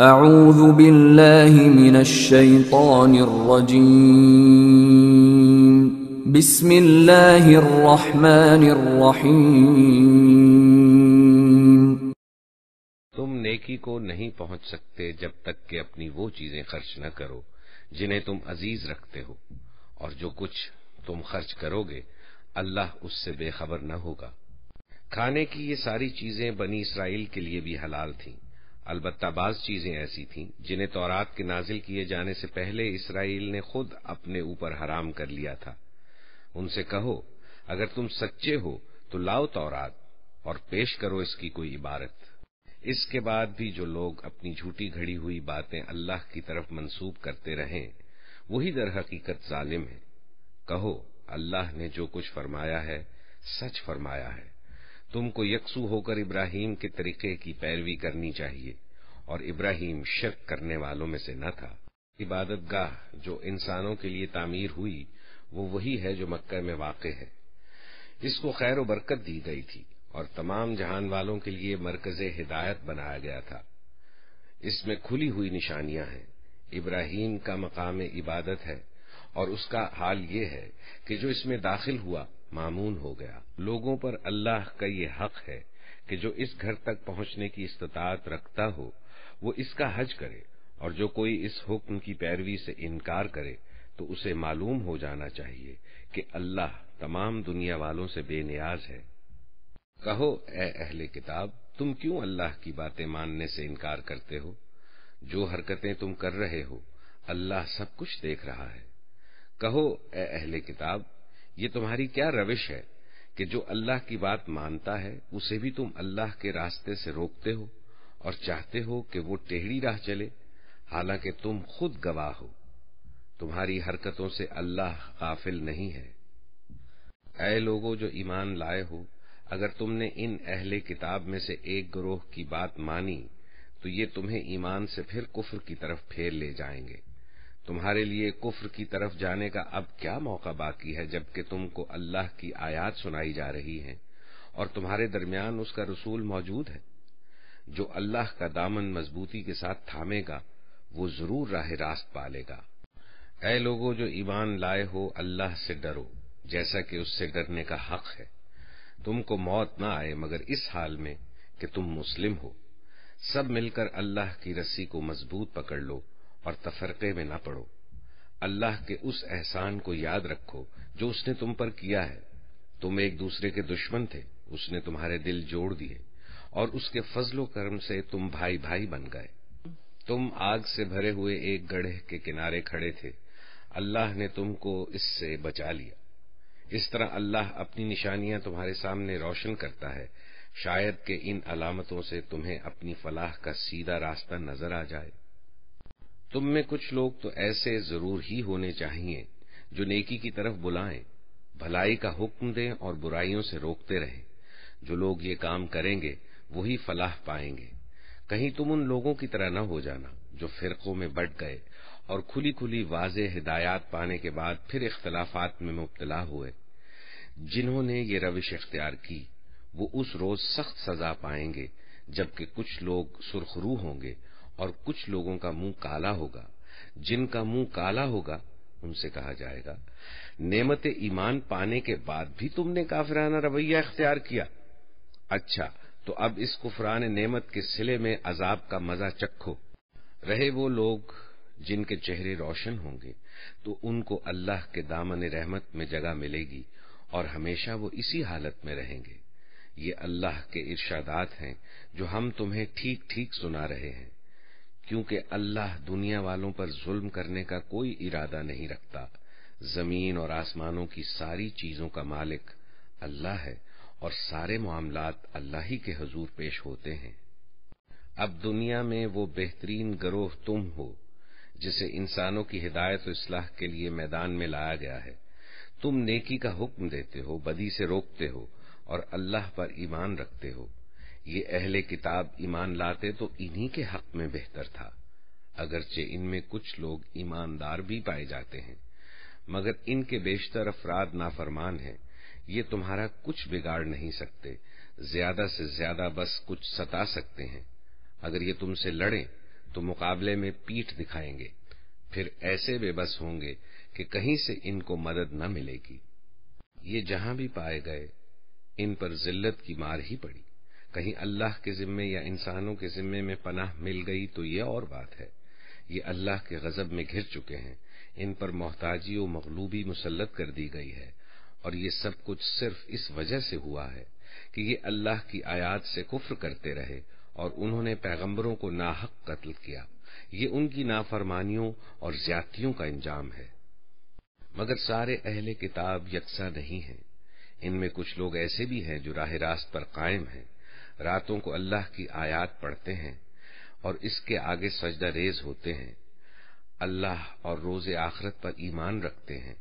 أعوذ بالله من الشيطان الرجيم بسم الله الرحمن الرحيم तुम नेकी को नहीं पहुंच सकते जब तक के अपनी वो चीजें खर्च न करो जिन्हें तुम अजीज रखते हो और जो कुछ तुम खर्च करोगे अल्लाह उससे बेखबर न होगा खाने की ये सारी चीजें बनी इसराइल के लिए भी हलाल थीं अलबत्ता बाज चीजें ऐसी थीं जिन्हें तौरात के नाजिल किए जाने से पहले इसराइल ने खुद अपने ऊपर हराम कर लिया था उनसे कहो अगर तुम सच्चे हो तो लाओ तौरात और पेश करो इसकी कोई इबारत इसके बाद भी जो लोग अपनी झूठी घड़ी हुई बातें अल्लाह की तरफ मंसूब करते रहे वही दर हकीकत जालिम है कहो अल्लाह ने जो कुछ फरमाया है सच फरमाया है तुमको यकसू होकर इब्राहिम के तरीके की पैरवी करनी चाहिए और इब्राहिम शर्क करने वालों में से न था इबादत गाह जो इंसानों के लिए तामीर हुई वो वही है जो मक्का में वाक़ है इसको खैर बरकत दी गई थी और तमाम जहान वालों के लिए मरकज हिदायत बनाया गया था इसमें खुली हुई निशानियां हैं इब्राहिम का मकाम इबादत है और उसका हाल यह है कि जो इसमें दाखिल हुआ मामून हो गया लोगों पर अल्लाह का ये हक है कि जो इस घर तक पहुंचने की इस्तात रखता हो वो इसका हज करे और जो कोई इस हुक्म की पैरवी से इनकार करे तो उसे मालूम हो जाना चाहिए कि अल्लाह तमाम दुनिया वालों से बेनियाज है कहो ए अहले किताब तुम क्यों अल्लाह की बातें मानने से इनकार करते हो जो हरकतें तुम कर रहे हो अल्लाह सब कुछ देख रहा है कहो ए अहले किताब ये तुम्हारी क्या रविश है कि जो अल्लाह की बात मानता है उसे भी तुम अल्लाह के रास्ते से रोकते हो और चाहते हो कि वो टेढ़ी राह चले हालांकि तुम खुद गवाह हो तुम्हारी हरकतों से अल्लाह काफिल नहीं है ऐ लोगों जो ईमान लाए हो अगर तुमने इन अहले किताब में से एक ग्रोह की बात मानी तो ये तुम्हें ईमान से फिर कुफर की तरफ फेर ले जाएंगे तुम्हारे लिए कुफ्र की तरफ जाने का अब क्या मौका बाकी है जबकि तुमको अल्लाह की आयात सुनाई जा रही है और तुम्हारे दरमियान उसका रसूल मौजूद है जो अल्लाह का दामन मजबूती के साथ थामेगा वो जरूर राह रास्त पालेगा ऐ लोगों जो ईमान लाए हो अल्लाह से डरो जैसा कि उससे डरने का हक है तुमको मौत ना आए मगर इस हाल में कि तुम मुस्लिम हो सब मिलकर अल्लाह की रस्सी को मजबूत पकड़ लो और तफरके में न पड़ो अल्लाह के उस एहसान को याद रखो जो उसने तुम पर किया है तुम एक दूसरे के दुश्मन थे उसने तुम्हारे दिल जोड़ दिए और उसके फजलो कर्म से तुम भाई भाई बन गए तुम आग से भरे हुए एक गढ़े के किनारे खड़े थे अल्लाह ने तुमको इससे बचा लिया इस तरह अल्लाह अपनी निशानियां तुम्हारे सामने रोशन करता है शायद के इन अलामतों से तुम्हें अपनी फलाह का सीधा रास्ता नजर आ जाए तुम में कुछ लोग तो ऐसे जरूर ही होने चाहिए जो नेकी की तरफ बुलाएं भलाई का हुक्म दें और बुराइयों से रोकते रहें जो लोग ये काम करेंगे वही फलाह पाएंगे कहीं तुम उन लोगों की तरह न हो जाना जो फिरकों में बढ़ गए और खुली खुली वाज हिदायत पाने के बाद फिर इख्तलाफात में मुबतला हुए जिन्होंने ये रविश इख्तियार की वो उस रोज सख्त सजा पाएंगे जबकि कुछ लोग सुरखरू होंगे और कुछ लोगों का मुंह काला होगा जिनका मुंह काला होगा उनसे कहा जाएगा नेमत ईमान पाने के बाद भी तुमने काफिराना रवैया इख्तियार किया अच्छा तो अब इस कुफरान नेमत के सिले में अजाब का मजा चखो रहे वो लोग जिनके चेहरे रोशन होंगे तो उनको अल्लाह के दामन रहमत में जगह मिलेगी और हमेशा वो इसी हालत में रहेंगे ये अल्लाह के इर्शादात हैं जो हम तुम्हें ठीक ठीक सुना रहे हैं क्योंकि अल्लाह दुनिया वालों पर जुल्म करने का कोई इरादा नहीं रखता जमीन और आसमानों की सारी चीजों का मालिक अल्लाह है और सारे मामलात अल्लाह ही के हजूर पेश होते हैं अब दुनिया में वो बेहतरीन गरोह तुम हो जिसे इंसानों की हिदायत और इसलाह के लिए मैदान में लाया गया है तुम नेकी का हुक्म देते हो बदी से रोकते हो और अल्लाह पर ईमान रखते हो ये अहले किताब ईमान लाते तो इन्हीं के हक में बेहतर था अगरचे इनमें कुछ लोग ईमानदार भी पाए जाते हैं मगर इनके बेशतर अफराद नाफरमान हैं ये तुम्हारा कुछ बिगाड़ नहीं सकते ज्यादा से ज्यादा बस कुछ सता सकते हैं अगर ये तुमसे लड़े तो मुकाबले में पीठ दिखाएंगे फिर ऐसे बेबस होंगे कि कहीं से इनको मदद न मिलेगी ये जहां भी पाए गए इन पर जिल्लत की मार ही पड़ी कहीं अल्लाह के जिम्मे या इंसानों के जिम्मे में पनाह मिल गई तो ये और बात है ये अल्लाह के गजब में घिर चुके हैं इन पर मोहताजी और मगलूबी मुसलत कर दी गई है और ये सब कुछ सिर्फ इस वजह से हुआ है कि ये अल्लाह की आयात से कुफ्र करते रहे और उन्होंने पैगम्बरों को नाहक कत्ल किया ये उनकी नाफरमानियों और ज्यादतियों का इंजाम है मगर सारे अहले किताब यकसा नहीं है इनमें कुछ लोग ऐसे भी हैं जो राह रास्त पर कायम हैं रातों को अल्लाह की आयात पढ़ते हैं और इसके आगे सजदा रेज होते हैं अल्लाह और रोजे आखरत पर ईमान रखते हैं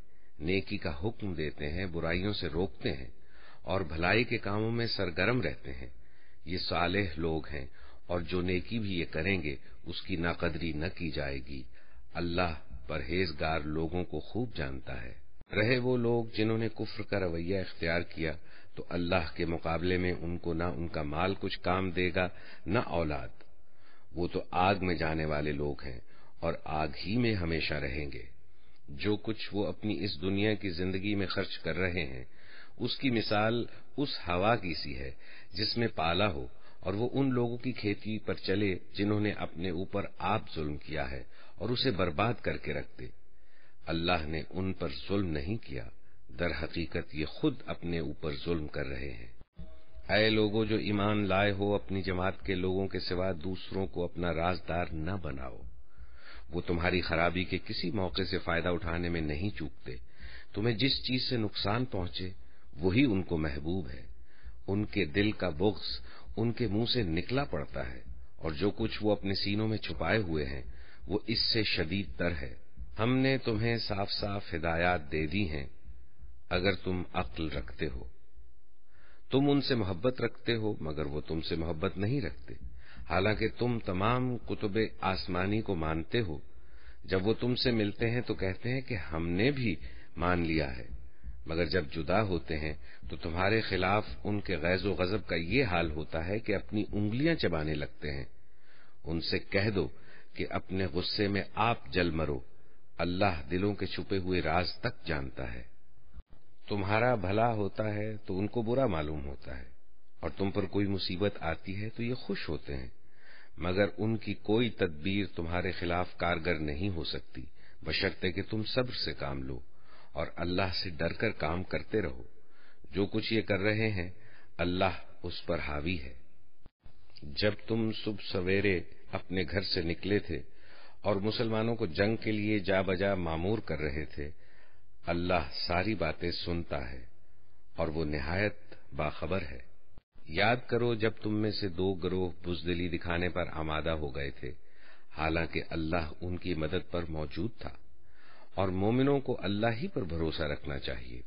नेकी का हुक्म देते हैं बुराइयों से रोकते हैं और भलाई के कामों में सरगर्म रहते हैं ये सालेह लोग हैं और जो नेकी भी ये करेंगे उसकी नाकदरी न की जाएगी अल्लाह परहेजगार लोगों को खूब जानता है रहे वो लोग जिन्होंने कुफ्र का रवैया इख्तियार किया तो अल्लाह के मुकाबले में उनको ना उनका माल कुछ काम देगा ना औलाद वो तो आग में जाने वाले लोग हैं और आग ही में हमेशा रहेंगे जो कुछ वो अपनी इस दुनिया की जिंदगी में खर्च कर रहे हैं उसकी मिसाल उस हवा की सी है जिसमें पाला हो और वो उन लोगों की खेती पर चले जिन्होंने अपने ऊपर आप जुल्म किया है और उसे बर्बाद करके रखते अल्लाह ने उन पर जुल्म नहीं किया दर हकीकत ये खुद अपने ऊपर जुल्म कर रहे हैं आए लोगों जो ईमान लाए हो अपनी जमात के लोगों के सिवा दूसरों को अपना राजदार न बनाओ वो तुम्हारी खराबी के किसी मौके से फायदा उठाने में नहीं चूकते तुम्हें जिस चीज से नुकसान पहुंचे वही उनको महबूब है उनके दिल का बुक्स उनके मुंह से निकला पड़ता है और जो कुछ वो अपने सीनों में छुपाए हुए हैं वो इससे शदीद तर है हमने तुम्हें साफ साफ हिदायत दे दी हैं अगर तुम अक्ल रखते हो तुम उनसे मोहब्बत रखते हो मगर वो तुमसे मोहब्बत नहीं रखते हालांकि तुम तमाम कुतुब आसमानी को मानते हो जब वो तुमसे मिलते हैं तो कहते हैं कि हमने भी मान लिया है मगर जब जुदा होते हैं तो तुम्हारे खिलाफ उनके गैज गजब का ये हाल होता है कि अपनी उंगलियां चबाने लगते हैं उनसे कह दो कि अपने गुस्से में आप जल मरो अल्लाह दिलों के छुपे हुए राज तक जानता है तुम्हारा भला होता है तो उनको बुरा मालूम होता है और तुम पर कोई मुसीबत आती है तो ये खुश होते हैं मगर उनकी कोई तदबीर तुम्हारे खिलाफ कारगर नहीं हो सकती बशर्ते कि तुम सब्र से काम लो और अल्लाह से डरकर काम करते रहो जो कुछ ये कर रहे हैं अल्लाह उस पर हावी है जब तुम सुबह सवेरे अपने घर से निकले थे और मुसलमानों को जंग के लिए जा बजा मामूर कर रहे थे अल्लाह सारी बातें सुनता है और वो निहायत बाखबर है याद करो जब तुम में से दो ग्रोह बुजदिली दिखाने पर आमादा हो गए थे हालांकि अल्लाह उनकी मदद पर मौजूद था और मोमिनों को अल्लाह ही पर भरोसा रखना चाहिए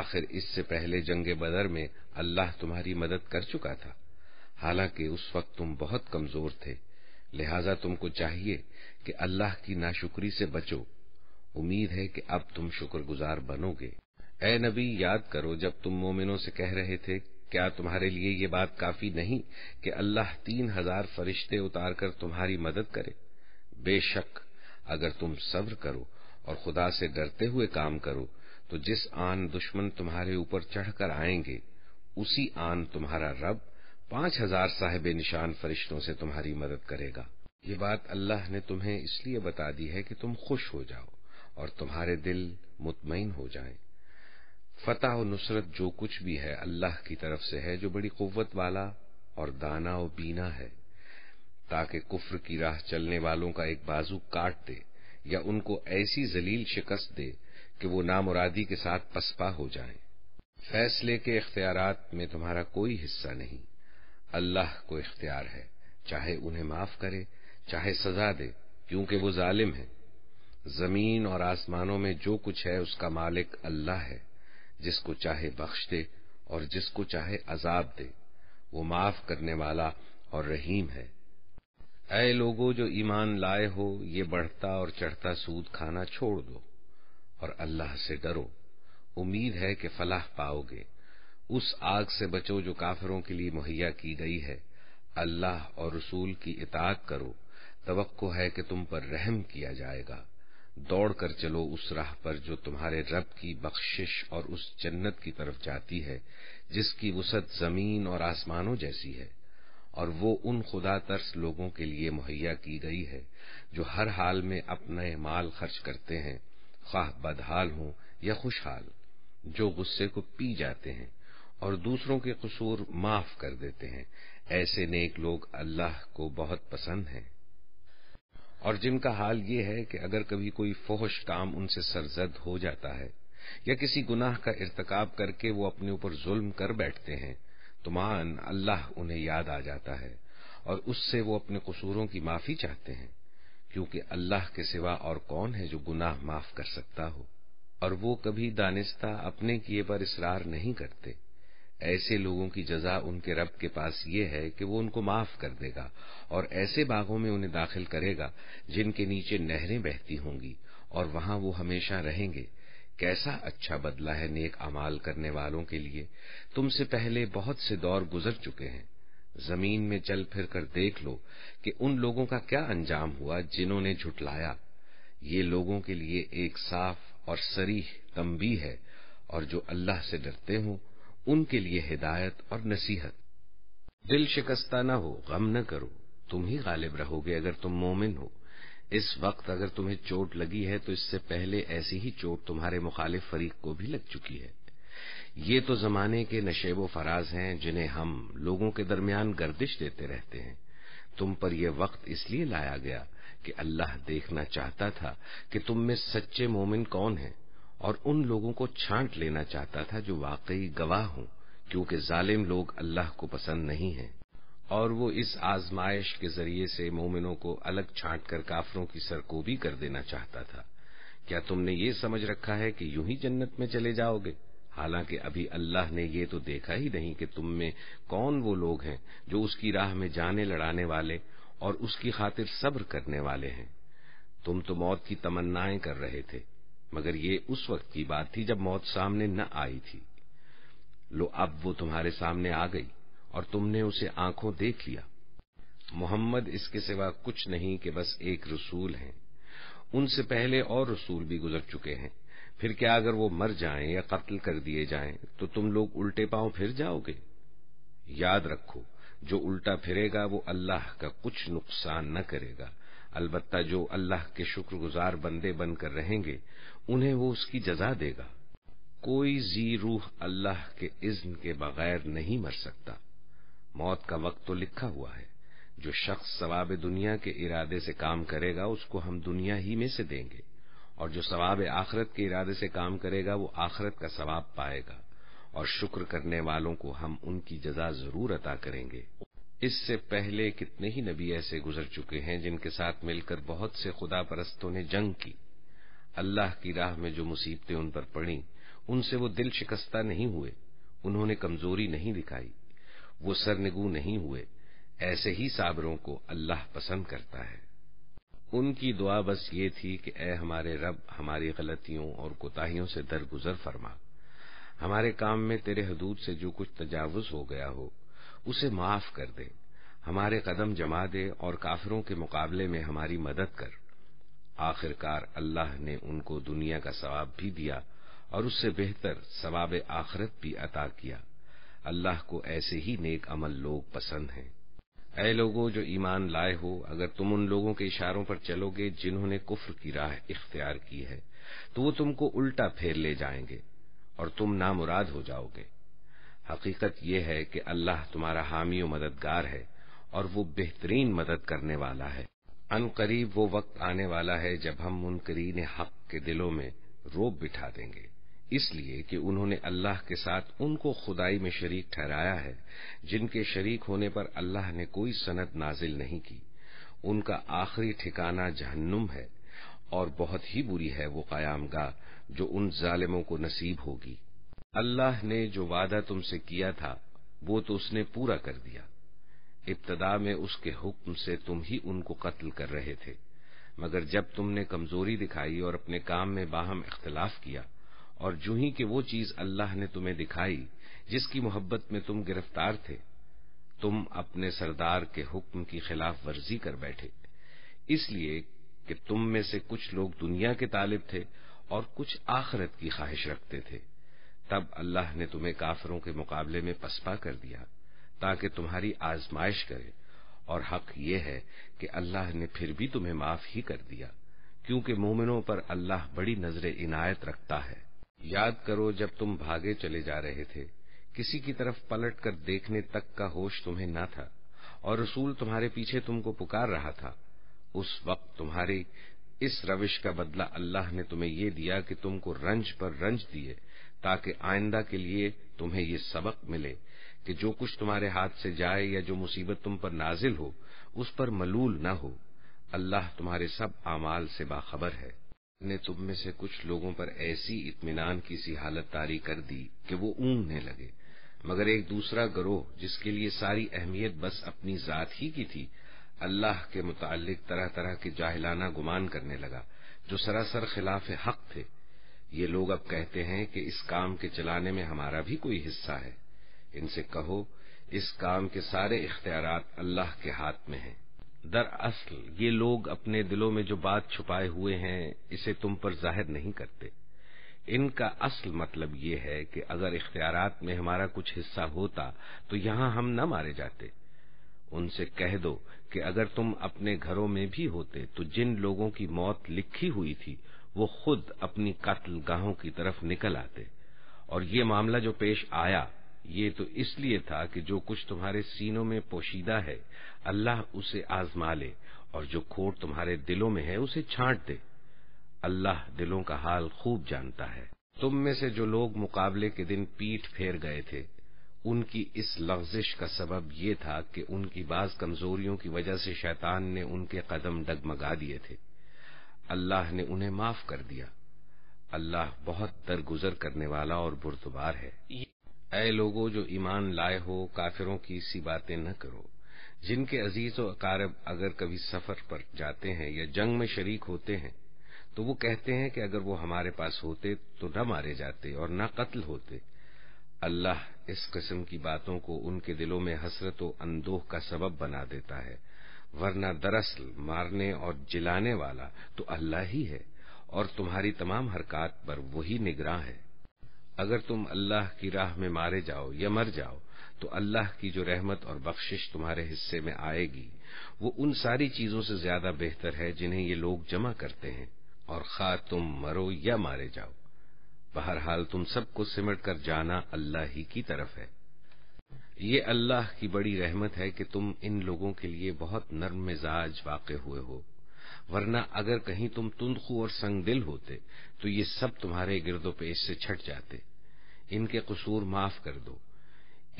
आखिर इससे पहले जंग बदर में अल्लाह तुम्हारी मदद कर चुका था हालांकि उस वक्त तुम बहुत कमजोर थे लिहाजा तुमको चाहिए कि अल्लाह की नाशुक्री से बचो उम्मीद है कि अब तुम शुक्रगुजार बनोगे ए नबी याद करो जब तुम मोमिनों से कह रहे थे क्या तुम्हारे लिए ये बात काफी नहीं कि अल्लाह तीन हजार फरिश्ते उतार कर तुम्हारी मदद करे बेशक अगर तुम सब्र करो और खुदा से डरते हुए काम करो तो जिस आन दुश्मन तुम्हारे ऊपर चढ़कर आएंगे उसी आन तुम्हारा रब पांच हजार साहेब निशान फरिश्तों से तुम्हारी मदद करेगा ये बात अल्लाह ने तुम्हें इसलिए बता दी है कि तुम खुश हो जाओ और तुम्हारे दिल मुतमिन हो जाएं। फतह और नुसरत जो कुछ भी है अल्लाह की तरफ से है जो बड़ी कुव्वत वाला और दाना और बीना है ताकि कुफ्र की राह चलने वालों का एक बाजू काट दे या उनको ऐसी जलील शिकस्त दे कि वो नामुरादी के साथ पसपा हो जाएं। फैसले के इख्तियार में तुम्हारा कोई हिस्सा नहीं अल्लाह को इख्तियार है चाहे उन्हें माफ करे चाहे सजा दे क्योंकि वो जालिम है जमीन और आसमानों में जो कुछ है उसका मालिक अल्लाह है जिसको चाहे बख्श दे और जिसको चाहे अजाब दे वो माफ करने वाला और रहीम है ऐ लोगों जो ईमान लाए हो ये बढ़ता और चढ़ता सूद खाना छोड़ दो और अल्लाह से डरो उम्मीद है कि फलाह पाओगे उस आग से बचो जो काफिरों के लिए मुहैया की गई है अल्लाह और रसूल की इताक करो तवक्को है कि तुम पर रहम किया जाएगा दौड़कर चलो उस राह पर जो तुम्हारे रब की बख्शिश और उस जन्नत की तरफ जाती है जिसकी वसत जमीन और आसमानों जैसी है और वो उन खुदा तर्स लोगों के लिए मुहैया की गई है जो हर हाल में अपने माल खर्च करते हैं खाह बदहाल हों या खुशहाल जो गुस्से को पी जाते हैं और दूसरों के कसूर माफ कर देते हैं ऐसे नेक लोग अल्लाह को बहुत पसंद हैं और जिनका हाल ये है कि अगर कभी कोई फोहश काम उनसे सरजद हो जाता है या किसी गुनाह का इरतकाब करके वो अपने ऊपर जुल्म कर बैठते हैं तो मान अल्लाह उन्हें याद आ जाता है और उससे वो अपने कसूरों की माफी चाहते हैं क्योंकि अल्लाह के सिवा और कौन है जो गुनाह माफ कर सकता हो और वो कभी दानिस्ता अपने किए पर इसरार नहीं करते ऐसे लोगों की जजा उनके रब के पास ये है कि वो उनको माफ कर देगा और ऐसे बागों में उन्हें दाखिल करेगा जिनके नीचे नहरें बहती होंगी और वहां वो हमेशा रहेंगे कैसा अच्छा बदला है नेक अमाल करने वालों के लिए तुमसे पहले बहुत से दौर गुजर चुके हैं जमीन में चल फिर कर देख लो कि उन लोगों का क्या अंजाम हुआ जिन्होंने झुटलाया ये लोगों के लिए एक साफ और सरीह तंबी है और जो अल्लाह से डरते हों उनके लिए हिदायत और नसीहत दिल शिकस्ता ना हो गम न करो तुम ही गालिब रहोगे अगर तुम मोमिन हो इस वक्त अगर तुम्हें चोट लगी है तो इससे पहले ऐसी ही चोट तुम्हारे मुखालिफ फरीक को भी लग चुकी है ये तो जमाने के नशेब व फराज हैं जिन्हें हम लोगों के दरमियान गर्दिश देते रहते हैं तुम पर यह वक्त इसलिए लाया गया कि अल्लाह देखना चाहता था कि तुम में सच्चे मोमिन कौन हैं और उन लोगों को छांट लेना चाहता था जो वाकई गवाह हों क्योंकि जालिम लोग अल्लाह को पसंद नहीं हैं और वो इस आजमाइश के जरिए से मोमिनों को अलग छांट कर काफरों की सरकोबी कर देना चाहता था क्या तुमने ये समझ रखा है कि यूं ही जन्नत में चले जाओगे हालांकि अभी अल्लाह ने ये तो देखा ही नहीं कि तुम में कौन वो लोग हैं जो उसकी राह में जाने लड़ाने वाले और उसकी खातिर सब्र करने वाले हैं तुम तो मौत की तमन्नाएं कर रहे थे मगर ये उस वक्त की बात थी जब मौत सामने न आई थी लो अब वो तुम्हारे सामने आ गई और तुमने उसे आंखों देख लिया मोहम्मद इसके सिवा कुछ नहीं कि बस एक रसूल हैं उनसे पहले और रसूल भी गुजर चुके हैं फिर क्या अगर वो मर जाएं या कत्ल कर दिए जाएं तो तुम लोग उल्टे पांव फिर जाओगे याद रखो जो उल्टा फिरेगा वो अल्लाह का कुछ नुकसान न करेगा अलबत्ता जो अल्लाह के शुक्रगुजार बंदे बनकर रहेंगे उन्हें वो उसकी जजा देगा कोई जी रूह अल्लाह के इज्न के बगैर नहीं मर सकता मौत का वक्त तो लिखा हुआ है जो शख्स सवाब दुनिया के इरादे से काम करेगा उसको हम दुनिया ही में से देंगे और जो सवाब आखरत के इरादे से काम करेगा वो आखरत का सवाब पाएगा और शुक्र करने वालों को हम उनकी जजा जरूर अता करेंगे इससे पहले कितने ही नबी ऐसे गुजर चुके हैं जिनके साथ मिलकर बहुत से खुदा परस्तों ने जंग की अल्लाह की राह में जो मुसीबतें उन पर पड़ी उनसे वो दिल शिकस्ता नहीं हुए उन्होंने कमजोरी नहीं दिखाई वो सरनिगू नहीं हुए ऐसे ही साबरों को अल्लाह पसंद करता है उनकी दुआ बस ये थी कि ए हमारे रब हमारी गलतियों और कोताहियों से दरगुजर फरमा हमारे काम में तेरे हदूद से जो कुछ तजावज हो गया हो उसे माफ कर दे हमारे कदम जमा दे और काफिरों के मुकाबले में हमारी मदद कर आखिरकार अल्लाह ने उनको दुनिया का सवाब भी दिया और उससे बेहतर सवाब आखरत भी अता किया अल्लाह को ऐसे ही नेक अमल लोग पसंद हैं ऐ लोगों जो ईमान लाए हो अगर तुम उन लोगों के इशारों पर चलोगे जिन्होंने कुफ्र की राह इख्तियार की है तो वो तुमको उल्टा फेर ले जाएंगे और तुम नामुराद हो जाओगे हकीकत यह है कि अल्लाह तुम्हारा हामी मददगार है और वो बेहतरीन मदद करने वाला है अनकरीब वो वक्त आने वाला है जब हम मुनकरीन हक के दिलों में रोब बिठा देंगे इसलिए कि उन्होंने अल्लाह के साथ उनको खुदाई में शरीक ठहराया है जिनके शरीक होने पर अल्लाह ने कोई सनत नाजिल नहीं की उनका आखिरी ठिकाना जहन्नुम है और बहुत ही बुरी है वो कायामगा जो उन जालिमों को नसीब होगी अल्लाह ने जो वादा तुमसे किया था वो तो उसने पूरा कर दिया इब्तदा में उसके हुक्म से तुम ही उनको कत्ल कर रहे थे मगर जब तुमने कमजोरी दिखाई और अपने काम में बाहम इख्तलाफ किया और जू ही कि वो चीज अल्लाह ने तुम्हें दिखाई जिसकी मोहब्बत में तुम गिरफ्तार थे तुम अपने सरदार के हुक्म की खिलाफ वर्जी कर बैठे इसलिए कि तुम में से कुछ लोग दुनिया के तालिब थे और कुछ आखरत की ख्वाहिश रखते थे तब अल्लाह ने तुम्हें काफरों के मुकाबले में पसपा कर दिया ताकि तुम्हारी आजमाइश करे और हक ये है कि अल्लाह ने फिर भी तुम्हें माफ ही कर दिया क्योंकि मोमिनों पर अल्लाह बड़ी नजर इनायत रखता है याद करो जब तुम भागे चले जा रहे थे किसी की तरफ पलट कर देखने तक का होश तुम्हें न था और रसूल तुम्हारे पीछे तुमको पुकार रहा था उस वक्त तुम्हारी इस रविश का बदला अल्लाह ने तुम्हें ये दिया कि तुमको रंज पर रंज दिए ताकि आइंदा के लिए तुम्हें ये सबक मिले कि जो कुछ तुम्हारे हाथ से जाए या जो मुसीबत तुम पर नाजिल हो उस पर मलूल न हो अल्लाह तुम्हारे सब आमाल से बाखबर है ने तुम में से कुछ लोगों पर ऐसी इतमान की सी हालत तारी कर दी कि वो ऊंघने लगे मगर एक दूसरा गरोह जिसके लिए सारी अहमियत बस अपनी जात ही की थी अल्लाह के मुतालिक तरह तरह के जाहिलाना गुमान करने लगा जो सरासर खिलाफ हक थे ये लोग अब कहते हैं कि इस काम के चलाने में हमारा भी कोई हिस्सा है इनसे कहो इस काम के सारे इख्तियार अल्लाह के हाथ में हैं दरअसल ये लोग अपने दिलों में जो बात छुपाए हुए हैं इसे तुम पर जाहिर नहीं करते इनका असल मतलब ये है कि अगर इख्तियार में हमारा कुछ हिस्सा होता तो यहां हम न मारे जाते उनसे कह दो कि अगर तुम अपने घरों में भी होते तो जिन लोगों की मौत लिखी हुई थी वो खुद अपनी कत्लगाहों की तरफ निकल आते और ये मामला जो पेश आया ये तो इसलिए था कि जो कुछ तुम्हारे सीनों में पोशीदा है अल्लाह उसे आजमा ले और जो खोट तुम्हारे दिलों में है उसे छांट दे अल्लाह दिलों का हाल खूब जानता है तुम में से जो लोग मुकाबले के दिन पीठ फेर गए थे उनकी इस लफ्जिश का सबब ये था कि उनकी बाज कमजोरियों की वजह से शैतान ने उनके कदम डगमगा दिए थे अल्लाह ने उन्हें माफ कर दिया अल्लाह बहुत दरगुजर करने वाला और बुरदबार है ऐ लोगों जो ईमान लाए हो काफिरों की सी बातें न करो जिनके अजीज व अकारब अगर कभी सफर पर जाते हैं या जंग में शरीक होते हैं तो वो कहते हैं कि अगर वो हमारे पास होते तो न मारे जाते और न कत्ल होते अल्लाह इस किस्म की बातों को उनके दिलों में हसरत व अंदोह का सबब बना देता है वरना दरअसल मारने और जिलाने वाला तो अल्लाह ही है और तुम्हारी तमाम हरकत पर वही निगरान है अगर तुम अल्लाह की राह में मारे जाओ या मर जाओ तो अल्लाह की जो रहमत और बख्शिश तुम्हारे हिस्से में आएगी वो उन सारी चीजों से ज्यादा बेहतर है जिन्हें ये लोग जमा करते हैं और खा तुम मरो या मारे जाओ बहरहाल तुम सबको सिमट कर जाना अल्लाह ही की तरफ है ये अल्लाह की बड़ी रहमत है कि तुम इन लोगों के लिए बहुत नर्म मिजाज वाक़ हुए हो वरना अगर कहीं तुम तुंदखू और संगदिल होते तो ये सब तुम्हारे गिरदो पेश से छट जाते इनके कसूर माफ कर दो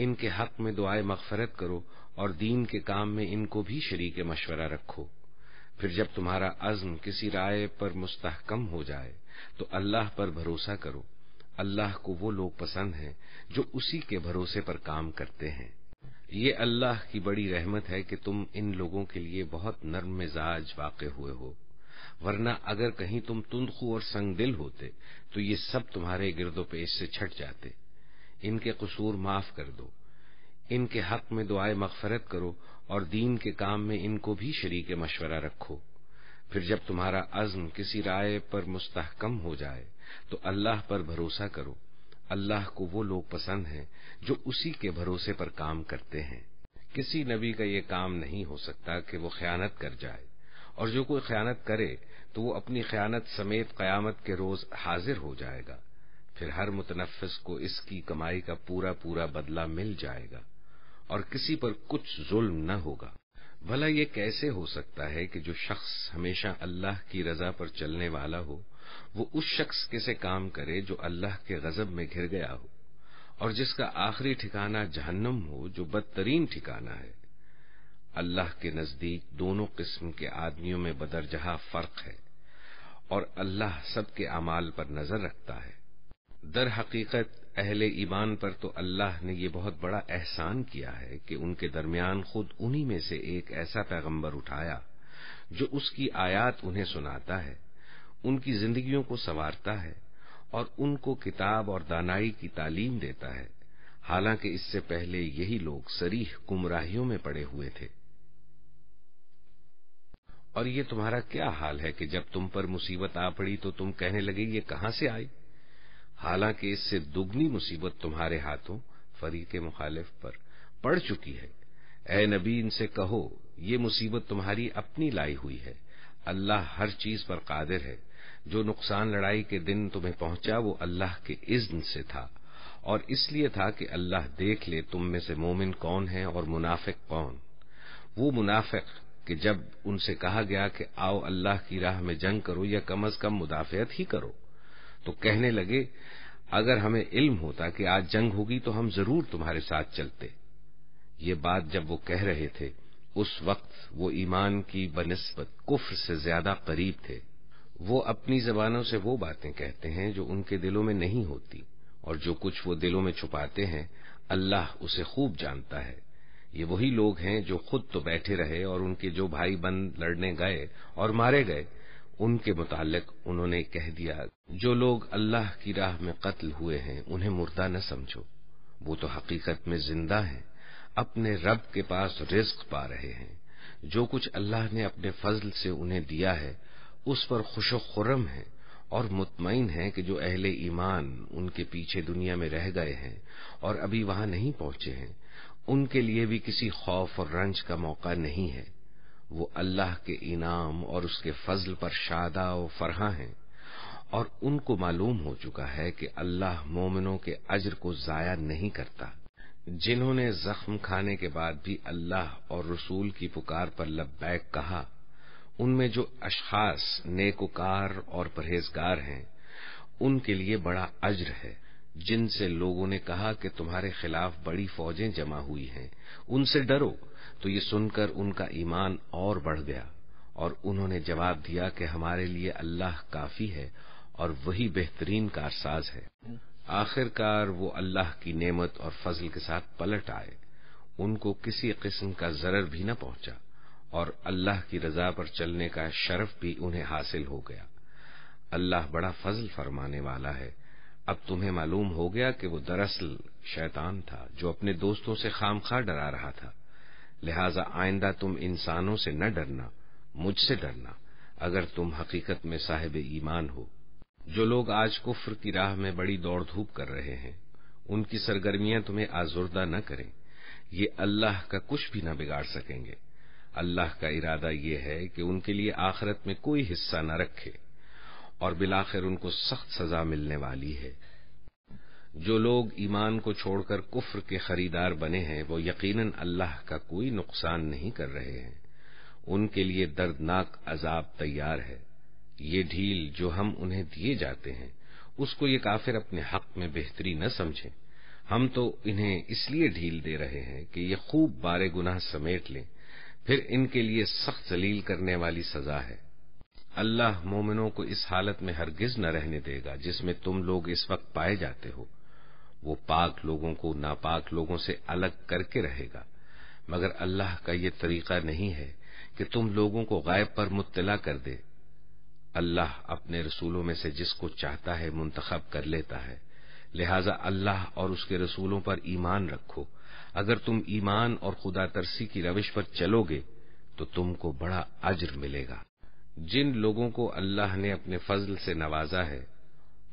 इनके हक में दुआए मगफरत करो और दीन के काम में इनको भी शरीक मशवरा रखो फिर जब तुम्हारा अज्म किसी राय पर मुस्तहकम हो जाए तो अल्लाह पर भरोसा करो अल्लाह को वो लोग पसंद हैं जो उसी के भरोसे पर काम करते हैं ये अल्लाह की बड़ी रहमत है कि तुम इन लोगों के लिए बहुत नर्म मिजाज वाक़ हुए हो वरना अगर कहीं तुम तुंदखू और संगदिल होते तो ये सब तुम्हारे गिरदो पेश से छट जाते इनके कसूर माफ कर दो इनके हक में दुआए मगफरत करो और दीन के काम में इनको भी शरीक मशवरा रखो फिर जब तुम्हारा अज़्म किसी राय पर मुस्तहकम हो जाए तो अल्लाह पर भरोसा करो अल्लाह को वो लोग पसंद हैं जो उसी के भरोसे पर काम करते हैं किसी नबी का ये काम नहीं हो सकता कि वो ख्यानत कर जाए और जो कोई खयानत करे तो वो अपनी खयानत समेत कयामत के रोज हाजिर हो जाएगा फिर हर मुतनफिस को इसकी कमाई का पूरा पूरा बदला मिल जाएगा और किसी पर कुछ जुल्म न होगा भला ये कैसे हो सकता है कि जो शख्स हमेशा अल्लाह की रजा पर चलने वाला हो वो उस शख्स के से काम करे जो अल्लाह के गजब में घिर गया हो और जिसका आखिरी ठिकाना जहन्नम हो जो बदतरीन ठिकाना है अल्लाह के नजदीक दोनों किस्म के आदमियों में बदरजहा फर्क है और अल्लाह सबके अमाल पर नजर रखता है दर हकीकत अहले ईमान पर तो अल्लाह ने ये बहुत बड़ा एहसान किया है कि उनके दरमियान खुद उन्हीं में से एक ऐसा पैगंबर उठाया जो उसकी आयात उन्हें सुनाता है उनकी जिंदगियों को संवारता है और उनको किताब और दानाई की तालीम देता है हालांकि इससे पहले यही लोग सरीह गुमराहियों में पड़े हुए थे और ये तुम्हारा क्या हाल है कि जब तुम पर मुसीबत आ पड़ी तो तुम कहने लगे ये कहां से आई हालांकि इससे दुगनी मुसीबत तुम्हारे हाथों फरी के मुखालिफ पर पड़ चुकी है ए नबी इनसे कहो ये मुसीबत तुम्हारी अपनी लाई हुई है अल्लाह हर चीज पर कादिर है जो नुकसान लड़ाई के दिन तुम्हें पहुंचा वो अल्लाह के इज्न से था और इसलिए था कि अल्लाह देख ले तुम में से मोमिन कौन है और मुनाफिक कौन वो मुनाफिक कि जब उनसे कहा गया कि आओ अल्लाह की राह में जंग करो या कम अज कम मुदाफियत ही करो तो कहने लगे अगर हमें इल्म होता कि आज जंग होगी तो हम जरूर तुम्हारे साथ चलते ये बात जब वो कह रहे थे उस वक्त वो ईमान की बनस्बत कुफ्र से ज्यादा करीब थे वो अपनी जबानों से वो बातें कहते हैं जो उनके दिलों में नहीं होती और जो कुछ वो दिलों में छुपाते हैं अल्लाह उसे खूब जानता है ये वही लोग हैं जो खुद तो बैठे रहे और उनके जो भाई बंद लड़ने गए और मारे गए उनके मुतालिक उन्होंने कह दिया जो लोग अल्लाह की राह में कत्ल हुए हैं उन्हें मुर्दा न समझो वो तो हकीकत में जिंदा हैं अपने रब के पास रिस्क पा रहे हैं जो कुछ अल्लाह ने अपने फजल से उन्हें दिया है उस पर खुशो खुरम है और मुतमिन है कि जो अहले ईमान उनके पीछे दुनिया में रह गए हैं और अभी वहां नहीं पहुंचे हैं उनके लिए भी किसी खौफ और रंज का मौका नहीं है वो अल्लाह के इनाम और उसके फजल पर शादा और फरहा हैं और उनको मालूम हो चुका है कि अल्लाह मोमिनों के अजर को जाया नहीं करता जिन्होंने जख्म खाने के बाद भी अल्लाह और रसूल की पुकार पर लब्बैक कहा उनमें जो अशखास नेकुकार और परहेजगार हैं उनके लिए बड़ा अज्र है जिनसे लोगों ने कहा कि तुम्हारे खिलाफ बड़ी फौजें जमा हुई हैं उनसे डरो तो ये सुनकर उनका ईमान और बढ़ गया और उन्होंने जवाब दिया कि हमारे लिए अल्लाह काफी है और वही बेहतरीन कारसाज है आखिरकार वो अल्लाह की नेमत और फजल के साथ पलट आए उनको किसी किस्म का जरर भी न पहुंचा और अल्लाह की रजा पर चलने का शर्फ भी उन्हें हासिल हो गया अल्लाह बड़ा फजल फरमाने वाला है अब तुम्हें मालूम हो गया कि वो दरअसल शैतान था जो अपने दोस्तों से खामखा डरा रहा था लिहाजा आइंदा तुम इंसानों से न डरना मुझसे डरना अगर तुम हकीकत में साहिब ईमान हो जो लोग आज कुफ्र की राह में बड़ी दौड़ धूप कर रहे हैं उनकी सरगर्मियां तुम्हें आजुर्दा न करें ये अल्लाह का कुछ भी न बिगाड़ सकेंगे अल्लाह का इरादा यह है कि उनके लिए आखरत में कोई हिस्सा न रखे और बिलाखिर उनको सख्त सजा मिलने वाली है जो लोग ईमान को छोड़कर कुफ्र के खरीदार बने हैं वो यकीनन अल्लाह का कोई नुकसान नहीं कर रहे हैं उनके लिए दर्दनाक अजाब तैयार है ये ढील जो हम उन्हें दिए जाते हैं उसको ये काफिर अपने हक में बेहतरी न समझें हम तो इन्हें इसलिए ढील दे रहे हैं कि ये खूब बारे गुनाह समेट लें फिर इनके लिए सख्त जलील करने वाली सजा है अल्लाह मोमिनों को इस हालत में हरगिज न रहने देगा जिसमें तुम लोग इस वक्त पाए जाते हो वो पाक लोगों को नापाक लोगों से अलग करके रहेगा मगर अल्लाह का ये तरीका नहीं है कि तुम लोगों को गायब पर मुत्तला कर दे अल्लाह अपने रसूलों में से जिसको चाहता है मुंतखब कर लेता है लिहाजा अल्लाह और उसके रसूलों पर ईमान रखो अगर तुम ईमान और खुदा तरसी की रविश पर चलोगे तो तुमको बड़ा अज्र मिलेगा जिन लोगों को अल्लाह ने अपने फजल से नवाजा है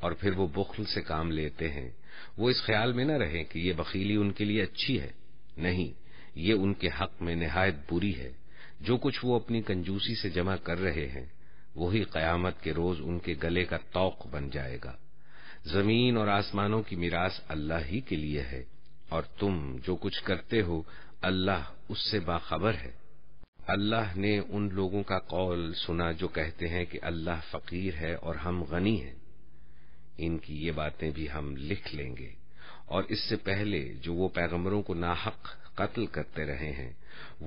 और फिर वो बुखल से काम लेते हैं वो इस ख्याल में न रहें कि ये बखीली उनके लिए अच्छी है नहीं ये उनके हक में नहायत बुरी है जो कुछ वो अपनी कंजूसी से जमा कर रहे हैं वही कयामत के रोज उनके गले का तौक बन जाएगा जमीन और आसमानों की मिरास अल्लाह ही के लिए है और तुम जो कुछ करते हो अल्लाह उससे बाखबर है अल्लाह ने उन लोगों का कौल सुना जो कहते हैं कि अल्लाह फकीर है और हम गनी हैं इनकी ये बातें भी हम लिख लेंगे और इससे पहले जो वो पैगम्बरों को नाहक कत्ल करते रहे हैं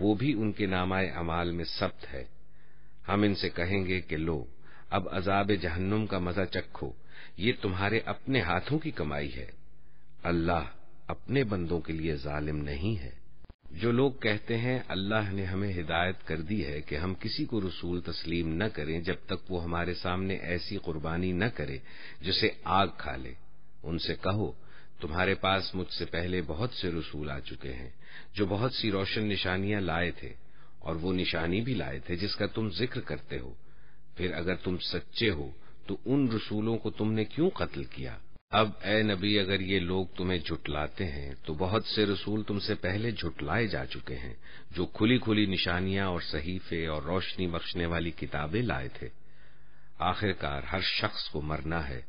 वो भी उनके नामाय अमाल में सब्त है हम इनसे कहेंगे कि लो अब अजाब जहन्नुम का मजा चखो ये तुम्हारे अपने हाथों की कमाई है अल्लाह अपने बंदों के लिए जालिम नहीं है जो लोग कहते हैं अल्लाह ने हमें हिदायत कर दी है कि हम किसी को रसूल तस्लीम न करें जब तक वो हमारे सामने ऐसी कुर्बानी न करे जिसे आग खा ले उनसे कहो तुम्हारे पास मुझसे पहले बहुत से रसूल आ चुके हैं जो बहुत सी रोशन निशानियां लाए थे और वो निशानी भी लाए थे जिसका तुम जिक्र करते हो फिर अगर तुम सच्चे हो तो उन रसूलों को तुमने क्यों कत्ल किया अब ए नबी अगर ये लोग तुम्हें झुटलाते हैं तो बहुत से रसूल तुमसे पहले झुटलाए जा चुके हैं जो खुली खुली निशानियां और सहीफे और रोशनी बख्शने वाली किताबें लाए थे आखिरकार हर शख्स को मरना है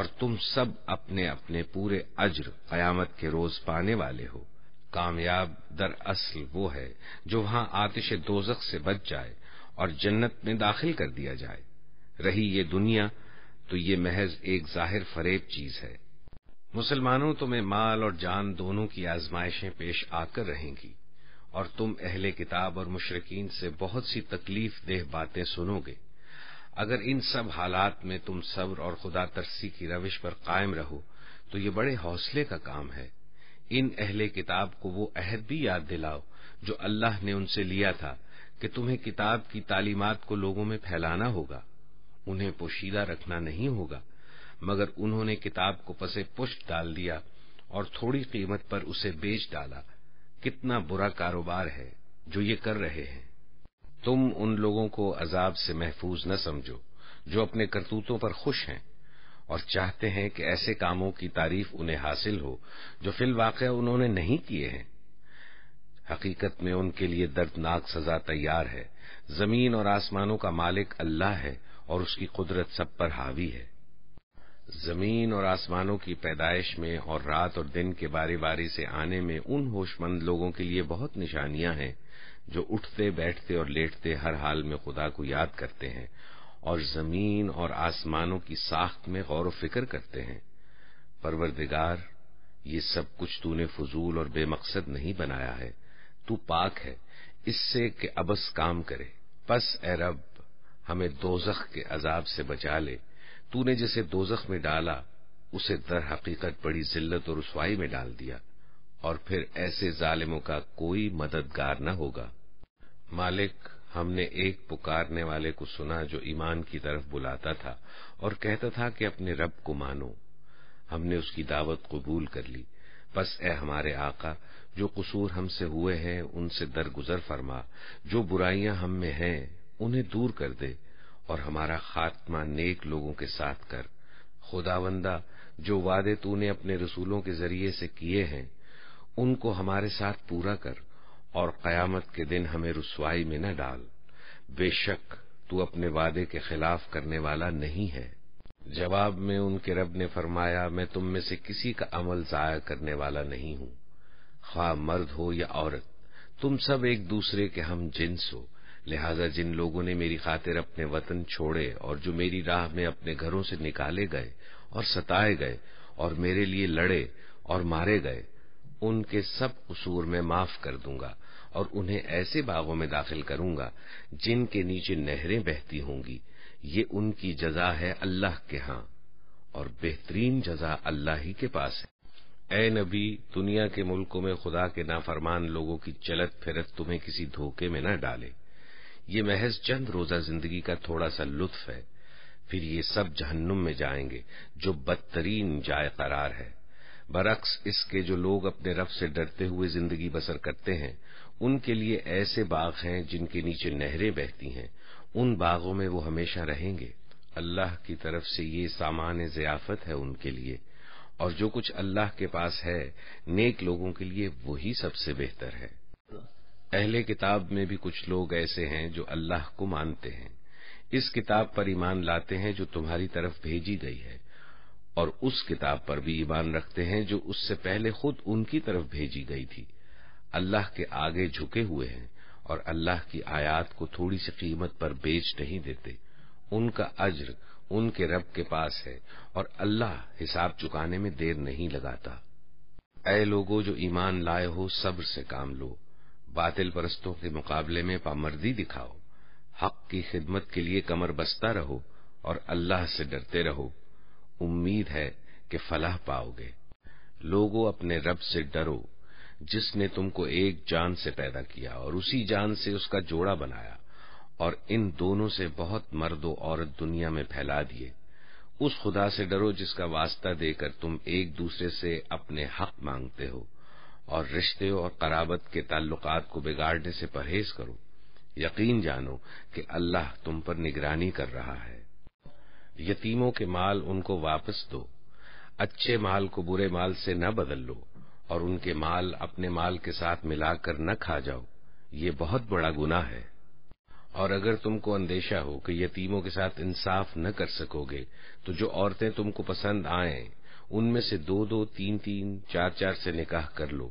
और तुम सब अपने अपने पूरे अज्र कयामत के रोज पाने वाले हो कामयाब दरअसल वो है जो वहां आतिश दोजक से बच जाए और जन्नत में दाखिल कर दिया जाए रही ये दुनिया तो ये महज एक जाहिर फरेब चीज है मुसलमानों तुम्हें माल और जान दोनों की आजमाइशें पेश आकर रहेंगी और तुम अहले किताब और मुशरकिन से बहुत सी तकलीफ देह बातें सुनोगे अगर इन सब हालात में तुम सब्र और खुदा तरसी की रविश पर कायम रहो तो ये बड़े हौसले का काम है इन अहले किताब को वो अहद भी याद दिलाओ जो अल्लाह ने उनसे लिया था कि तुम्हें किताब की तालीमत को लोगों में फैलाना होगा उन्हें पोशीदा रखना नहीं होगा मगर उन्होंने किताब को पसे पुष्ट डाल दिया और थोड़ी कीमत पर उसे बेच डाला कितना बुरा कारोबार है जो ये कर रहे हैं तुम उन लोगों को अजाब से महफूज न समझो जो अपने करतूतों पर खुश हैं और चाहते हैं कि ऐसे कामों की तारीफ उन्हें हासिल हो जो फिल वाक उन्होंने नहीं किए हैं हकीकत में उनके लिए दर्दनाक सजा तैयार है जमीन और आसमानों का मालिक अल्लाह है और उसकी कुदरत सब पर हावी है जमीन और आसमानों की पैदाइश में और रात और दिन के बारी बारी से आने में उन होशमंद लोगों के लिए बहुत निशानियां हैं जो उठते बैठते और लेटते हर हाल में खुदा को याद करते हैं और जमीन और आसमानों की साख्त में गौर फिक्र करते हैं परवरदिगार ये सब कुछ तूने फजूल और बेमकसद नहीं बनाया है तू पाक है इससे कि अबस काम करे बस ए रब हमें दोजख के अजाब से बचा ले तूने जिसे दोजख में डाला उसे दर हकीकत बड़ी जिल्लत और रसवाई में डाल दिया और फिर ऐसे जालिमों का कोई मददगार न होगा मालिक हमने एक पुकारने वाले को सुना जो ईमान की तरफ बुलाता था और कहता था कि अपने रब को मानो हमने उसकी दावत कबूल कर ली बस ए हमारे आका जो कसूर हमसे हुए हैं उनसे दरगुजर फरमा जो बुराइयां हम में हैं उन्हें दूर कर दे और हमारा खात्मा नेक लोगों के साथ कर खुदावंदा जो वादे तूने अपने रसूलों के जरिए से किए हैं उनको हमारे साथ पूरा कर और कयामत के दिन हमें रसवाई में न डाल बेशक तू अपने वादे के खिलाफ करने वाला नहीं है जवाब में उनके रब ने फरमाया मैं तुम में से किसी का अमल जाया करने वाला नहीं हूँ खा मर्द हो या औरत तुम सब एक दूसरे के हम जिन्स हो लिहाजा जिन लोगों ने मेरी खातिर अपने वतन छोड़े और जो मेरी राह में अपने घरों से निकाले गए और सताए गए और मेरे लिए लड़े और मारे गए उनके सब कसूर में माफ कर दूंगा और उन्हें ऐसे बागों में दाखिल करूंगा जिनके नीचे नहरें बहती होंगी ये उनकी जजा है अल्लाह के यहां और बेहतरीन जजा अल्लाह ही के पास है ए नबी दुनिया के मुल्कों में खुदा के नाफरमान लोगों की चलत फिरत तुम्हें किसी धोखे में न डाले ये महज चंद रोजा जिंदगी का थोड़ा सा लुत्फ है फिर ये सब जहन्नुम में जाएंगे जो बदतरीन जाय करार है बरक्स इसके जो लोग अपने रफ से डरते हुए जिंदगी बसर करते हैं उनके लिए ऐसे बाग हैं जिनके नीचे नहरें बहती हैं उन बागों में वो हमेशा रहेंगे अल्लाह की तरफ से ये सामान जियाफत है उनके लिए और जो कुछ अल्लाह के पास है नेक लोगों के लिए वही सबसे बेहतर है अहले किताब में भी कुछ लोग ऐसे हैं जो अल्लाह को मानते हैं इस किताब पर ईमान लाते हैं जो तुम्हारी तरफ भेजी गई है और उस किताब पर भी ईमान रखते हैं जो उससे पहले खुद उनकी तरफ भेजी गई थी अल्लाह के आगे झुके हुए हैं और अल्लाह की आयात को थोड़ी सी कीमत पर बेच नहीं देते उनका अज्र उनके रब के पास है और अल्लाह हिसाब चुकाने में देर नहीं लगाता ऐ लोगों जो ईमान लाए हो सब्र से काम लो बातिल परस्तों के मुकाबले में पामर्दी दिखाओ हक की खिदमत के लिए कमर बसता रहो और अल्लाह से डरते रहो उम्मीद है कि फलाह पाओगे लोगो अपने रब से डरो जिसने तुमको एक जान से पैदा किया और उसी जान से उसका जोड़ा बनाया और इन दोनों से बहुत मर्द औरत दुनिया में फैला दिए उस खुदा से डरो जिसका वास्ता देकर तुम एक दूसरे से अपने हक मांगते हो और रिश्ते और कराबत के ताल्लुकात को बिगाड़ने से परहेज करो यकीन जानो कि अल्लाह तुम पर निगरानी कर रहा है यतीमों के माल उनको वापस दो अच्छे माल को बुरे माल से न बदल लो और उनके माल अपने माल के साथ मिलाकर न खा जाओ ये बहुत बड़ा गुना है और अगर तुमको अंदेशा हो कि यतीमों के साथ इंसाफ न कर सकोगे तो जो औरतें तुमको पसंद आएं उनमें से दो दो तीन तीन चार चार से निकाह कर लो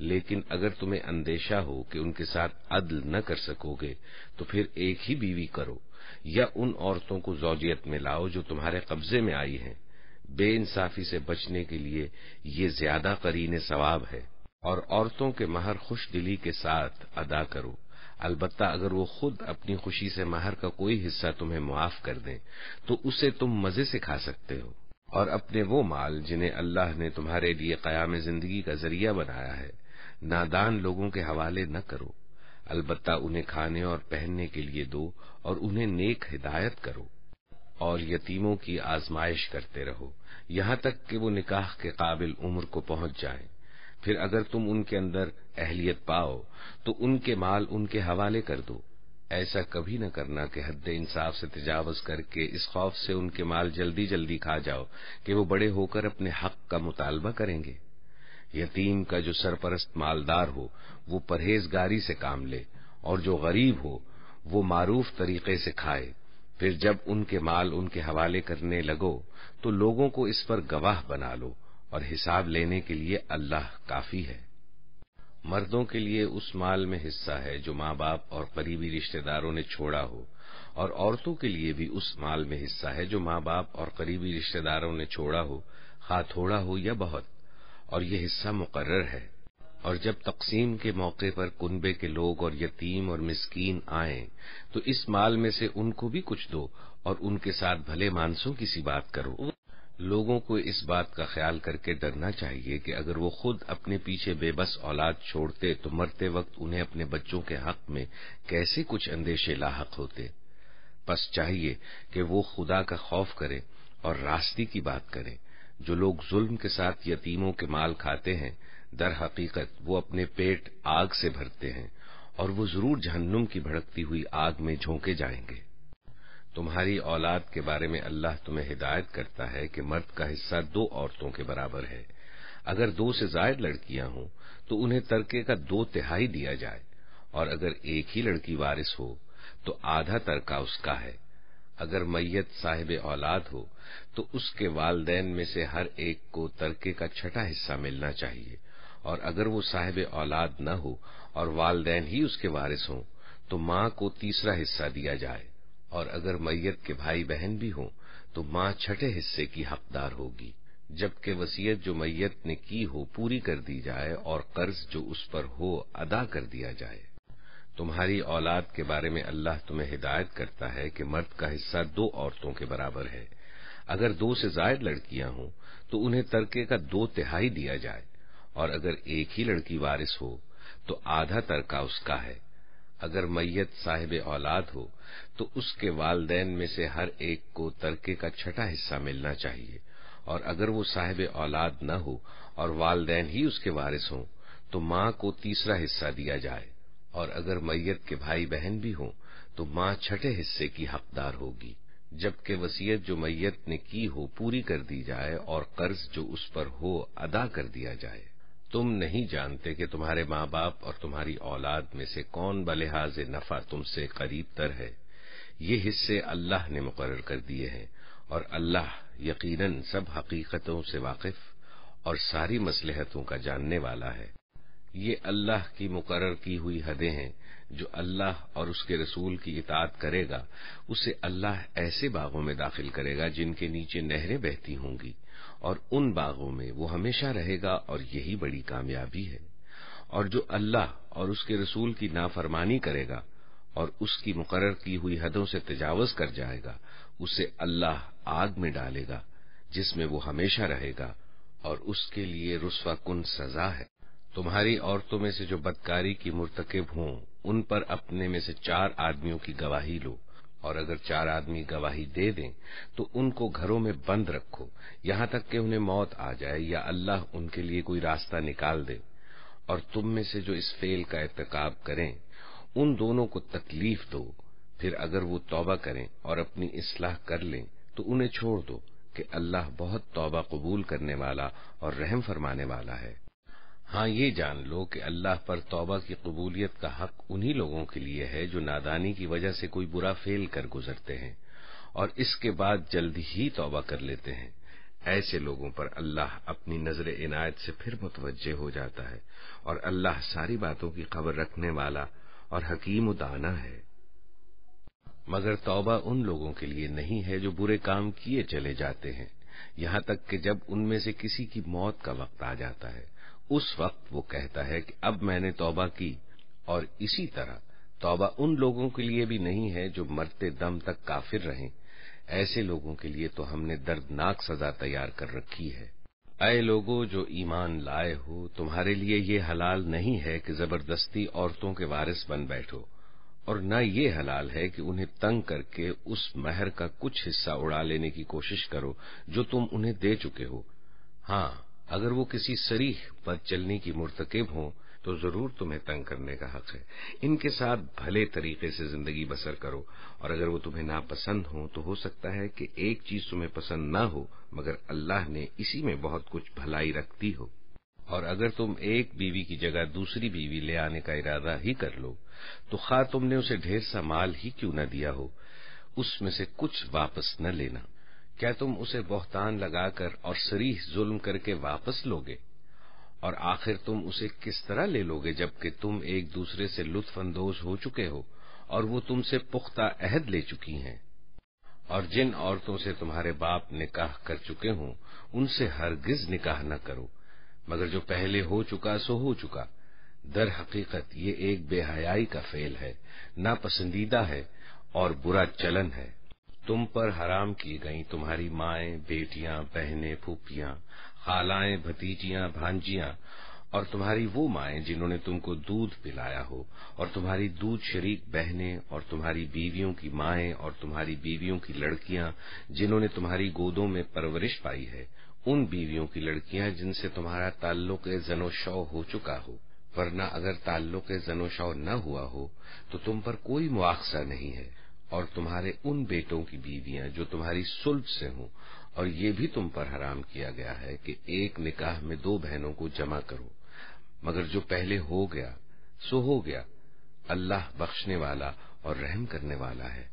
लेकिन अगर तुम्हें अंदेशा हो कि उनके साथ अदल न कर सकोगे तो फिर एक ही बीवी करो या उन औरतों को जौजियत में लाओ जो तुम्हारे कब्जे में आई हैं इंसाफी से बचने के लिए ये ज्यादा करीने सवाब है और औरतों के महर खुश दिली के साथ अदा करो अलबत्ता अगर वो खुद अपनी खुशी से महर का कोई हिस्सा तुम्हें मुआफ कर दें तो उसे तुम मजे से खा सकते हो और अपने वो माल जिन्हें अल्लाह ने तुम्हारे लिए कयाम जिंदगी का जरिया बनाया है नादान लोगों के हवाले न करो अलबत्ता उन्हें खाने और पहनने के लिए दो और उन्हें नेक हिदायत करो और यतीमों की आजमाइश करते रहो यहां तक कि वो निकाह के काबिल उम्र को पहुंच जाएं। फिर अगर तुम उनके अंदर अहलियत पाओ तो उनके माल उनके हवाले कर दो ऐसा कभी न करना कि हद इंसाफ से तजावज करके इस खौफ से उनके माल जल्दी जल्दी खा जाओ कि वो बड़े होकर अपने हक का मुतालबा करेंगे यतीम का जो सरपरस्त मालदार हो वो परहेजगारी से काम ले और जो गरीब हो वो मारूफ तरीके से खाए फिर जब उनके माल उनके हवाले करने लगो तो लोगों को इस पर गवाह बना लो और हिसाब लेने के लिए अल्लाह काफी है मर्दों के लिए उस माल में हिस्सा है जो माँ बाप और करीबी रिश्तेदारों ने छोड़ा हो और औरतों के लिए भी उस माल में हिस्सा है जो माँ बाप और करीबी रिश्तेदारों ने छोड़ा हो खा थोड़ा हो या बहुत और ये हिस्सा मुकर्र है और जब तकसीम के मौके पर कुनबे के लोग और यतीम और मिस्कीन आए तो इस माल में से उनको भी कुछ दो और उनके साथ भले मानसों की सी बात करो लोगों को इस बात का ख्याल करके डरना चाहिए कि अगर वो खुद अपने पीछे बेबस औलाद छोड़ते तो मरते वक्त उन्हें अपने बच्चों के हक में कैसे कुछ अंदेशे लाक होते बस चाहिए कि वो खुदा का खौफ करें और रास्ती की बात करें जो लोग जुल्म के साथ यतीमों के माल खाते हैं दर हकीकत वो अपने पेट आग से भरते हैं और वो जरूर जहन्नुम की भड़कती हुई आग में झोंके जाएंगे तुम्हारी औलाद के बारे में अल्लाह तुम्हें हिदायत करता है कि मर्द का हिस्सा दो औरतों के बराबर है अगर दो से जायद लड़कियां हों तो उन्हें तरके का दो तिहाई दिया जाए और अगर एक ही लड़की वारिस हो तो आधा तरका उसका है अगर मैयत साहिब औलाद हो तो उसके वालदेन में से हर एक को तरके का छठा हिस्सा मिलना चाहिए और अगर वो साहिब औलाद न हो और वालदेन ही उसके वारिस हों तो माँ को तीसरा हिस्सा दिया जाए और अगर मैयत के भाई बहन भी हों तो माँ छठे हिस्से की हकदार होगी जबकि वसीयत जो मैयत ने की हो पूरी कर दी जाए और कर्ज जो उस पर हो अदा कर दिया जाए तुम्हारी औलाद के बारे में अल्लाह तुम्हें हिदायत करता है कि मर्द का हिस्सा दो औरतों के बराबर है अगर दो से जायद लड़कियां हों तो उन्हें तरके का दो तिहाई दिया जाए और अगर एक ही लड़की वारिस हो तो आधा तरका उसका है अगर मैयत साहिब औलाद हो तो उसके वालदेन में से हर एक को तरके का छठा हिस्सा मिलना चाहिए और अगर वो साहिब औलाद न हो और वालदेन ही उसके वारिस हों तो माँ को तीसरा हिस्सा दिया जाए और अगर मैयत के भाई बहन भी हों तो माँ छठे हिस्से की हकदार होगी जबकि वसीयत जो मैयत ने की हो पूरी कर दी जाए और कर्ज जो उस पर हो अदा कर दिया जाए तुम नहीं जानते कि तुम्हारे माँ बाप और तुम्हारी औलाद में से कौन बलिहाज नफा तुमसे करीब तर है ये हिस्से अल्लाह ने मुकर कर दिए हैं और अल्लाह यकीनन सब हकीकतों से वाकिफ और सारी मसलहतों का जानने वाला है ये अल्लाह की मुकर की हुई हदें हैं जो अल्लाह और उसके रसूल की इतात करेगा उसे अल्लाह ऐसे बागों में दाखिल करेगा जिनके नीचे नहरें बहती होंगी और उन बागों में वो हमेशा रहेगा और यही बड़ी कामयाबी है और जो अल्लाह और उसके रसूल की नाफरमानी करेगा और उसकी मुकर की हुई हदों से तजावज कर जाएगा उसे अल्लाह आग में डालेगा जिसमें वो हमेशा रहेगा और उसके लिए रुस्वा कन सजा है तुम्हारी औरतों में से जो बदकारी की मुर्तकब हों उन पर अपने में से चार आदमियों की गवाही लो और अगर चार आदमी गवाही दे दें तो उनको घरों में बंद रखो यहां तक कि उन्हें मौत आ जाए या अल्लाह उनके लिए कोई रास्ता निकाल दे और तुम में से जो इस फेल का इरतकाब करें उन दोनों को तकलीफ दो फिर अगर वो तौबा करें और अपनी इसलाह कर लें तो उन्हें छोड़ दो कि अल्लाह बहुत तौबा कबूल करने वाला और रहम फरमाने वाला है हाँ ये जान लो कि अल्लाह पर तौबा की कबूलियत का हक उन्हीं लोगों के लिए है जो नादानी की वजह से कोई बुरा फेल कर गुजरते हैं और इसके बाद जल्द ही तौबा कर लेते हैं ऐसे लोगों पर अल्लाह अपनी नजर इनायत से फिर मुतवजे हो जाता है और अल्लाह सारी बातों की खबर रखने वाला और हकीम दाना है मगर तौबा उन लोगों के लिए नहीं है जो बुरे काम किए चले जाते हैं यहाँ तक कि जब उनमें से किसी की मौत का वक्त आ जाता है उस वक्त वो कहता है कि अब मैंने तौबा की और इसी तरह तौबा उन लोगों के लिए भी नहीं है जो मरते दम तक काफिर रहे ऐसे लोगों के लिए तो हमने दर्दनाक सजा तैयार कर रखी है अय लोगों जो ईमान लाए हो तुम्हारे लिए ये हलाल नहीं है कि जबरदस्ती औरतों के वारिस बन बैठो और न ये हलाल है कि उन्हें तंग करके उस महर का कुछ हिस्सा उड़ा लेने की कोशिश करो जो तुम उन्हें दे चुके हो हाँ अगर वो किसी सरीह पर चलने की मुरतकब हो तो जरूर तुम्हें तंग करने का हक है इनके साथ भले तरीके से जिंदगी बसर करो और अगर वो तुम्हें नापसंद हो तो हो सकता है कि एक चीज तुम्हें पसंद ना हो मगर अल्लाह ने इसी में बहुत कुछ भलाई रखती हो और अगर तुम एक बीवी की जगह दूसरी बीवी ले आने का इरादा ही कर लो तो खा तुमने उसे ढेर सा माल ही क्यों न दिया हो उसमें से कुछ वापस न लेना क्या तुम उसे बोहतान लगाकर और सरीह जुल्म करके वापस लोगे और आखिर तुम उसे किस तरह ले लोगे जबकि तुम एक दूसरे से लुत्फानंदोज हो चुके हो और वो तुमसे पुख्ता अहद ले चुकी हैं और जिन औरतों से तुम्हारे बाप निकाह कर चुके हों उनसे हरगिज निकाह न करो मगर जो पहले हो चुका सो हो चुका दर हकीकत ये एक बेहयाई का फेल है नापसंदीदा है और बुरा चलन है तुम पर हराम की गई तुम्हारी माए बेटियां बहनें फूफियां खालाएं भतीजियां भांजियां और तुम्हारी वो माए जिन्होंने तुमको दूध पिलाया हो और तुम्हारी दूध शरीक बहनें और तुम्हारी बीवियों की माए और तुम्हारी बीवियों की लड़कियां जिन्होंने तुम्हारी गोदों में परवरिश पाई है उन बीवियों की लड़कियां जिनसे तुम्हारा ताल्लुक जनोशव हो चुका हो वरना अगर ताल्लुक जनोशव न हुआ हो तो तुम पर कोई मुआवजा नहीं है और तुम्हारे उन बेटों की बीवियां जो तुम्हारी सुल्भ से हों और ये भी तुम पर हराम किया गया है कि एक निकाह में दो बहनों को जमा करो मगर जो पहले हो गया सो हो गया अल्लाह बख्शने वाला और रहम करने वाला है